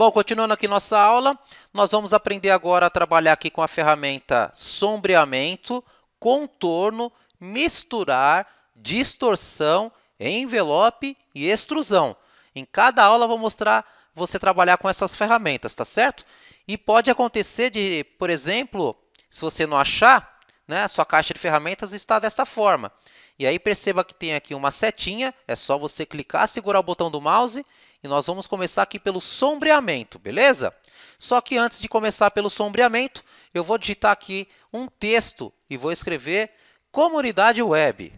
Bom, continuando aqui nossa aula, nós vamos aprender agora a trabalhar aqui com a ferramenta sombreamento, contorno, misturar, distorção, envelope e extrusão. Em cada aula vou mostrar você trabalhar com essas ferramentas, tá certo? E pode acontecer de, por exemplo, se você não achar, né, a sua caixa de ferramentas está desta forma. E aí perceba que tem aqui uma setinha, é só você clicar, segurar o botão do mouse e nós vamos começar aqui pelo sombreamento, beleza? Só que antes de começar pelo sombreamento, eu vou digitar aqui um texto e vou escrever comunidade web.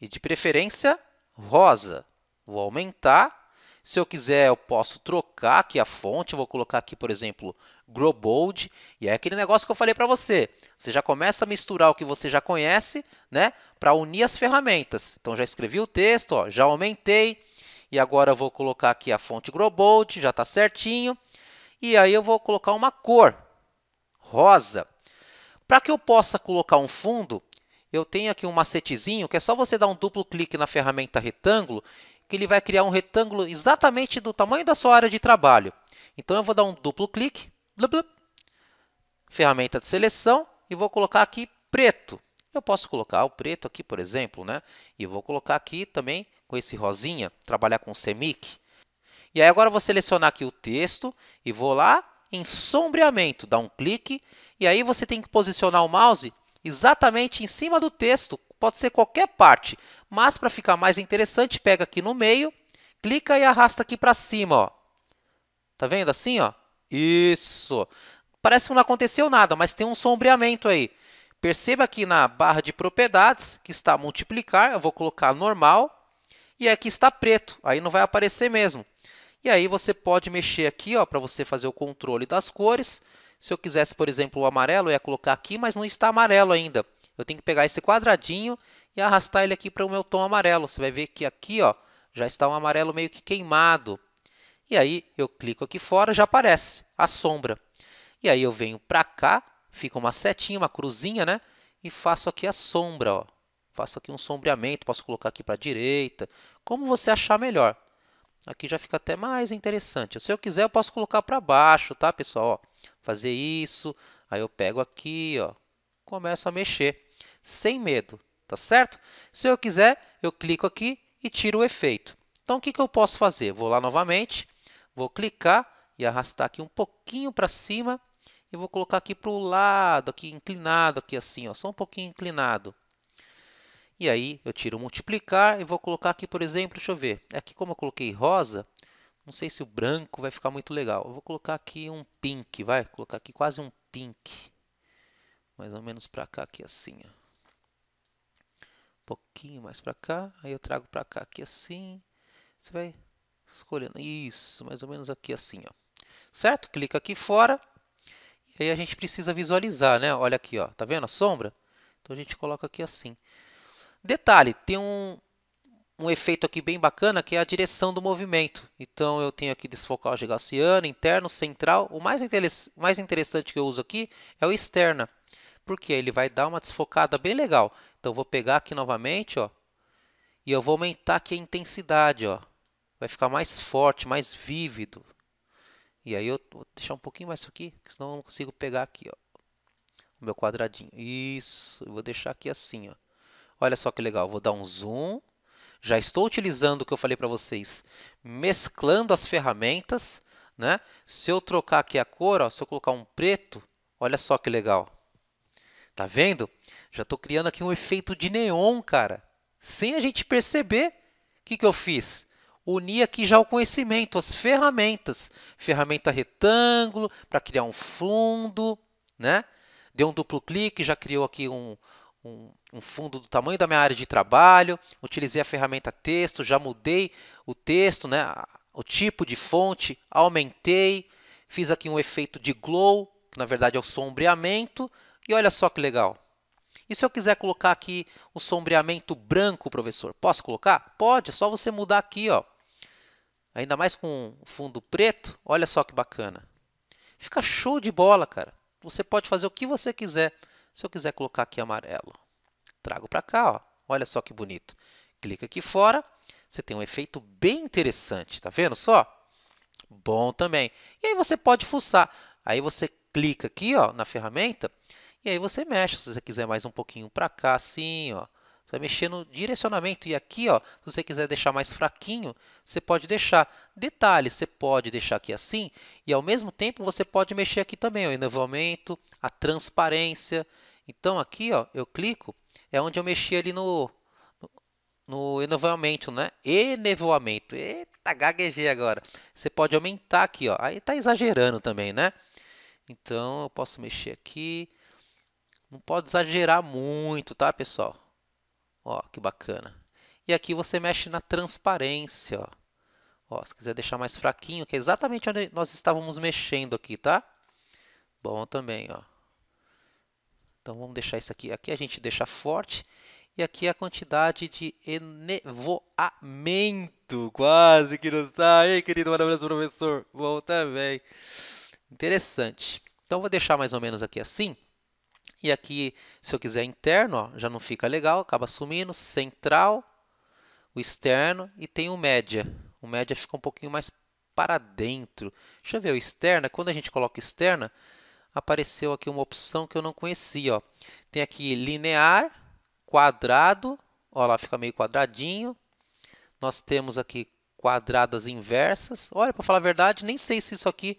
E de preferência, rosa. Vou aumentar. Se eu quiser, eu posso trocar aqui a fonte. Vou colocar aqui, por exemplo, Grow Bold. E é aquele negócio que eu falei para você. Você já começa a misturar o que você já conhece, né? Para unir as ferramentas. Então, já escrevi o texto, ó, já aumentei, e agora eu vou colocar aqui a fonte Grobold, já está certinho. E aí eu vou colocar uma cor, rosa. Para que eu possa colocar um fundo, eu tenho aqui um macetezinho, que é só você dar um duplo clique na ferramenta retângulo, que ele vai criar um retângulo exatamente do tamanho da sua área de trabalho. Então, eu vou dar um duplo clique, blub, blub, ferramenta de seleção, e vou colocar aqui preto. Eu posso colocar o preto aqui, por exemplo, né? e vou colocar aqui também com esse rosinha, trabalhar com semic. E aí agora vou selecionar aqui o texto e vou lá em sombreamento, dá um clique e aí você tem que posicionar o mouse exatamente em cima do texto, pode ser qualquer parte, mas para ficar mais interessante, pega aqui no meio, clica e arrasta aqui para cima, ó. Tá vendo assim, ó? Isso. Parece que não aconteceu nada, mas tem um sombreamento aí. Perceba aqui na barra de propriedades, que está multiplicar, eu vou colocar normal e aqui está preto, aí não vai aparecer mesmo. E aí você pode mexer aqui para você fazer o controle das cores. Se eu quisesse, por exemplo, o amarelo, eu ia colocar aqui, mas não está amarelo ainda. Eu tenho que pegar esse quadradinho e arrastar ele aqui para o meu tom amarelo. Você vai ver que aqui ó, já está um amarelo meio que queimado. E aí eu clico aqui fora, já aparece a sombra. E aí eu venho para cá, fica uma setinha, uma cruzinha, né? E faço aqui a sombra, ó faço aqui um sombreamento, posso colocar aqui para a direita, como você achar melhor. Aqui já fica até mais interessante. Se eu quiser, eu posso colocar para baixo, tá, pessoal? Ó, fazer isso, aí eu pego aqui, ó, começo a mexer, sem medo, tá certo? Se eu quiser, eu clico aqui e tiro o efeito. Então, o que, que eu posso fazer? Vou lá novamente, vou clicar e arrastar aqui um pouquinho para cima e vou colocar aqui para o lado, aqui inclinado, aqui assim, ó, só um pouquinho inclinado. E aí eu tiro o multiplicar e vou colocar aqui, por exemplo, deixa eu ver. Aqui como eu coloquei rosa, não sei se o branco vai ficar muito legal. Eu vou colocar aqui um pink, vai. Vou colocar aqui quase um pink. Mais ou menos para cá, aqui assim. Ó. Um pouquinho mais para cá. Aí eu trago para cá, aqui assim. Você vai escolhendo. Isso, mais ou menos aqui assim. Ó. Certo? Clica aqui fora. E aí a gente precisa visualizar, né? Olha aqui, ó. tá vendo a sombra? Então a gente coloca aqui assim. Detalhe, tem um, um efeito aqui bem bacana que é a direção do movimento. Então eu tenho aqui desfocar o gaussiana, interno, central. O mais, mais interessante que eu uso aqui é o externa, porque ele vai dar uma desfocada bem legal. Então vou pegar aqui novamente, ó, e eu vou aumentar aqui a intensidade, ó. Vai ficar mais forte, mais vívido. E aí eu vou deixar um pouquinho mais aqui, senão eu não consigo pegar aqui, ó. O meu quadradinho. Isso, eu vou deixar aqui assim, ó. Olha só que legal, vou dar um zoom. Já estou utilizando o que eu falei para vocês, mesclando as ferramentas. Né? Se eu trocar aqui a cor, ó, se eu colocar um preto, olha só que legal. Tá vendo? Já estou criando aqui um efeito de neon, cara. Sem a gente perceber, o que, que eu fiz? Uni aqui já o conhecimento, as ferramentas. Ferramenta retângulo para criar um fundo, né? Deu um duplo clique, já criou aqui um, um, um fundo do tamanho da minha área de trabalho, utilizei a ferramenta texto, já mudei o texto, né, o tipo de fonte, aumentei, fiz aqui um efeito de glow, que na verdade é o sombreamento, e olha só que legal. E se eu quiser colocar aqui um sombreamento branco, professor, posso colocar? Pode, é só você mudar aqui, ó. Ainda mais com fundo preto, olha só que bacana. Fica show de bola, cara. Você pode fazer o que você quiser. Se eu quiser colocar aqui amarelo, trago para cá, ó. olha só que bonito. Clica aqui fora, você tem um efeito bem interessante, tá vendo só? Bom também. E aí você pode fuçar. Aí você clica aqui ó, na ferramenta e aí você mexe. Se você quiser mais um pouquinho para cá, assim, ó. Você vai mexer no direcionamento. E aqui, ó, se você quiser deixar mais fraquinho, você pode deixar. Detalhe, você pode deixar aqui assim. E, ao mesmo tempo, você pode mexer aqui também. Ó, o inovamento, a transparência. Então aqui ó, eu clico, é onde eu mexi ali no, no, no enevoamento, né? Enevoamento. Eita, gaguejei agora. Você pode aumentar aqui, ó. Aí tá exagerando também, né? Então eu posso mexer aqui. Não pode exagerar muito, tá, pessoal? Ó, que bacana. E aqui você mexe na transparência, ó. Ó, se quiser deixar mais fraquinho, que é exatamente onde nós estávamos mexendo aqui, tá? Bom também, ó. Então vamos deixar isso aqui. Aqui a gente deixa forte. E aqui a quantidade de enevoamento. Quase que não sai, hein, querido maravilhoso professor? Bom também. Interessante. Então vou deixar mais ou menos aqui assim. E aqui, se eu quiser interno, ó, já não fica legal, acaba sumindo. Central, o externo e tem o média. O média fica um pouquinho mais para dentro. Deixa eu ver, o externo, é quando a gente coloca externa, apareceu aqui uma opção que eu não conhecia. Ó. Tem aqui linear, quadrado, ó lá fica meio quadradinho. Nós temos aqui quadradas inversas. Olha, para falar a verdade, nem sei se isso aqui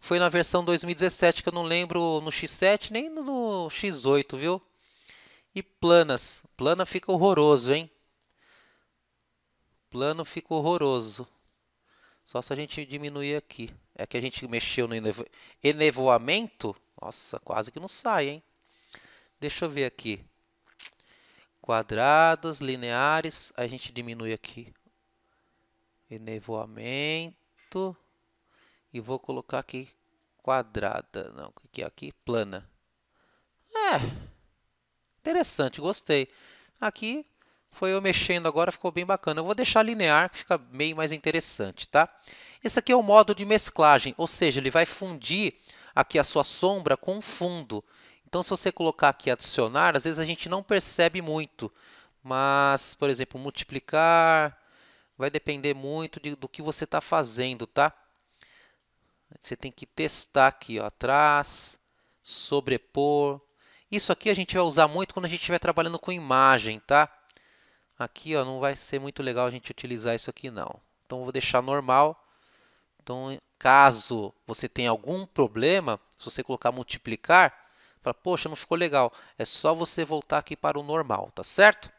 foi na versão 2017, que eu não lembro no X7 nem no X8, viu? E planas. Plana fica horroroso, hein? Plano fica horroroso. Só se a gente diminuir aqui. É que a gente mexeu no enevo... enevoamento. Nossa, quase que não sai, hein? Deixa eu ver aqui. Quadrados, lineares. A gente diminui aqui. Enevoamento. E vou colocar aqui quadrada. Não, o que é aqui? Plana. É. Interessante, gostei. Aqui foi eu mexendo agora, ficou bem bacana. Eu vou deixar linear, que fica meio mais interessante, tá? Esse aqui é o modo de mesclagem, ou seja, ele vai fundir aqui a sua sombra com o fundo. Então, se você colocar aqui adicionar, às vezes a gente não percebe muito. Mas, por exemplo, multiplicar vai depender muito de, do que você está fazendo, tá? Você tem que testar aqui, ó, atrás, sobrepor. Isso aqui a gente vai usar muito quando a gente estiver trabalhando com imagem, tá? Aqui ó, não vai ser muito legal a gente utilizar isso aqui não. Então vou deixar normal. Então caso você tenha algum problema, se você colocar multiplicar, fala, poxa, não ficou legal. É só você voltar aqui para o normal, tá certo?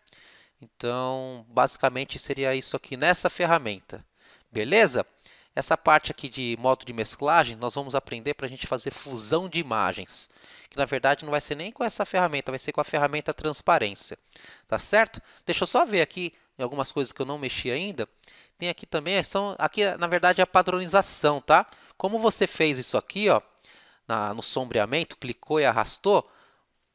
Então basicamente seria isso aqui nessa ferramenta. Beleza? Essa parte aqui de modo de mesclagem, nós vamos aprender para a gente fazer fusão de imagens, que na verdade não vai ser nem com essa ferramenta, vai ser com a ferramenta transparência, tá certo? Deixa eu só ver aqui algumas coisas que eu não mexi ainda. Tem aqui também, são, aqui na verdade é a padronização, tá? Como você fez isso aqui, ó, na, no sombreamento, clicou e arrastou,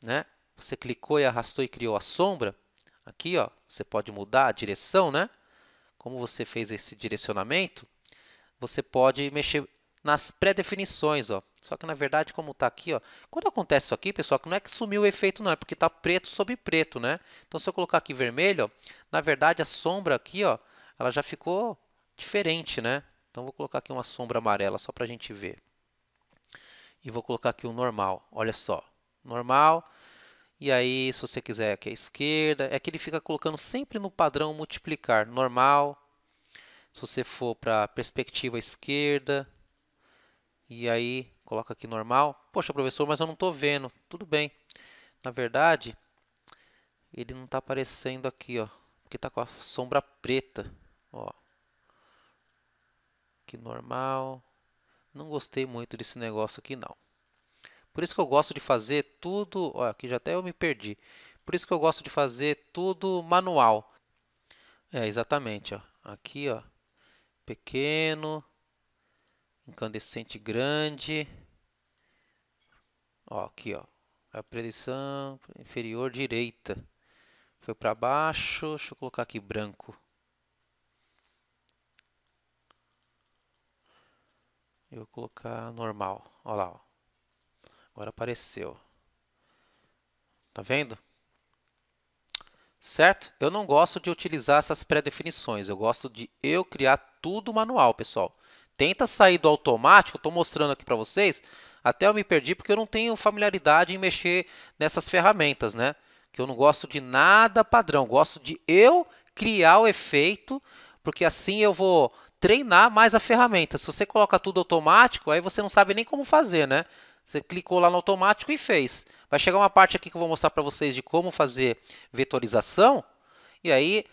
né? Você clicou e arrastou e criou a sombra. Aqui, ó, você pode mudar a direção, né? Como você fez esse direcionamento, você pode mexer nas pré-definições, ó. Só que na verdade, como está aqui, ó, quando acontece isso aqui, pessoal, que não é que sumiu o efeito não, é porque está preto sobre preto, né? Então se eu colocar aqui vermelho, ó, na verdade a sombra aqui, ó, ela já ficou diferente, né? Então vou colocar aqui uma sombra amarela só para a gente ver. E vou colocar aqui o normal, olha só, normal. E aí, se você quiser aqui à é esquerda, é que ele fica colocando sempre no padrão multiplicar, normal, se você for para perspectiva esquerda, e aí coloca aqui normal. Poxa, professor, mas eu não estou vendo. Tudo bem. Na verdade, ele não está aparecendo aqui, ó, porque está com a sombra preta. Ó. Aqui normal. Não gostei muito desse negócio aqui, não. Por isso que eu gosto de fazer tudo... Ó, aqui já até eu me perdi. Por isso que eu gosto de fazer tudo manual. É, exatamente. Ó. Aqui, ó pequeno, incandescente grande. Ó, aqui, ó. A predição inferior direita. Foi para baixo. Deixa eu colocar aqui branco. Eu vou colocar normal. Olha lá. Ó. Agora apareceu. Tá vendo? certo? Eu não gosto de utilizar essas pré-definições, eu gosto de eu criar tudo manual, pessoal. Tenta sair do automático, estou mostrando aqui para vocês, até eu me perdi porque eu não tenho familiaridade em mexer nessas ferramentas, né? Que eu não gosto de nada padrão, gosto de eu criar o efeito, porque assim eu vou treinar mais a ferramenta. Se você coloca tudo automático, aí você não sabe nem como fazer, né? Você clicou lá no automático e fez. Vai chegar uma parte aqui que eu vou mostrar para vocês de como fazer vetorização. E aí,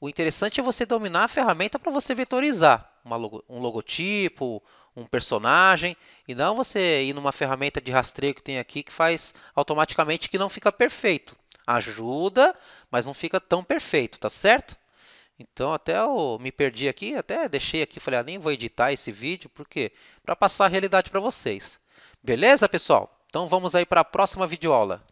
o interessante é você dominar a ferramenta para você vetorizar logo, um logotipo, um personagem, e não você ir numa ferramenta de rastreio que tem aqui que faz automaticamente que não fica perfeito. Ajuda, mas não fica tão perfeito, tá certo? Então até eu me perdi aqui, até deixei aqui, falei, ah, nem vou editar esse vídeo, porque para passar a realidade para vocês. Beleza, pessoal? Então vamos aí para a próxima videoaula.